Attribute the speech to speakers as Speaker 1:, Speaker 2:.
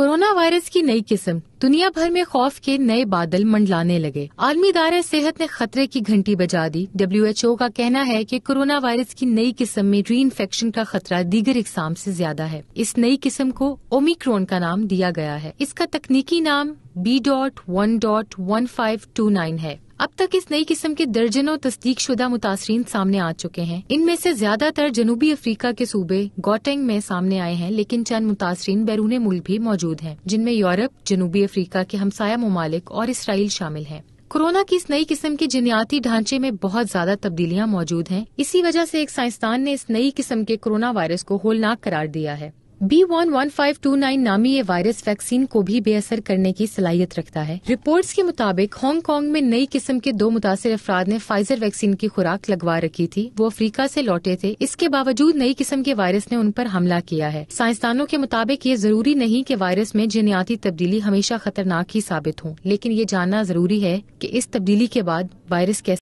Speaker 1: corona virus की नई किस्म दुनिया भर में खौफ के नए बादल मंडलाने लगे आलमी इदार सेहत ने खतरे की घंटी बजा दी डब्ल्यू का कहना है की कोरोना वायरस की नई किस्म में री इन्फेक्शन का खतरा दीगर इकसाम ऐसी ज्यादा है इस नई किस्म को ओमिक्रोन का नाम दिया गया है इसका तकनीकी नाम B dot one dot one five two nine है अब तक इस नई किस्म के दर्जनों तस्दीक शुदा मुतासरीन सामने आ चुके हैं इनमें से ज्यादातर जनूबी अफ्रीका के सूबे गोटेंग में सामने आए हैं लेकिन चंद मुतासरीन बैरून मुल्क भी मौजूद हैं जिनमें यूरोप जनूबी अफ्रीका के हमसाया ममालिक और इसराइल शामिल हैं कोरोना की इस नई किस्म के जिनियाती ढांचे में बहुत ज्यादा तब्दीलियां मौजूद हैं इसी वजह से एक साइंसदान ने इस नई किस्म के कोरोना वायरस को होलनाक करार दिया है B one one five two nine नामी ये वायरस वैक्सीन को भी बेअसर करने की सलाहियत रखता है रिपोर्ट्स के मुताबिक हांगकांग में नई किस्म के दो मुतासर अफराद ने फाइजर वैक्सीन की खुराक लगवा रखी थी वो अफ्रीका से लौटे थे इसके बावजूद नई किस्म के वायरस ने उन पर हमला किया है साइंसदानों के मुताबिक ये जरूरी नहीं की वायरस में जनियाती तब्दीली हमेशा खतरनाक ही साबित हो लेकिन ये जानना जरूरी है की इस तब्दीली के बाद वायरस कैसे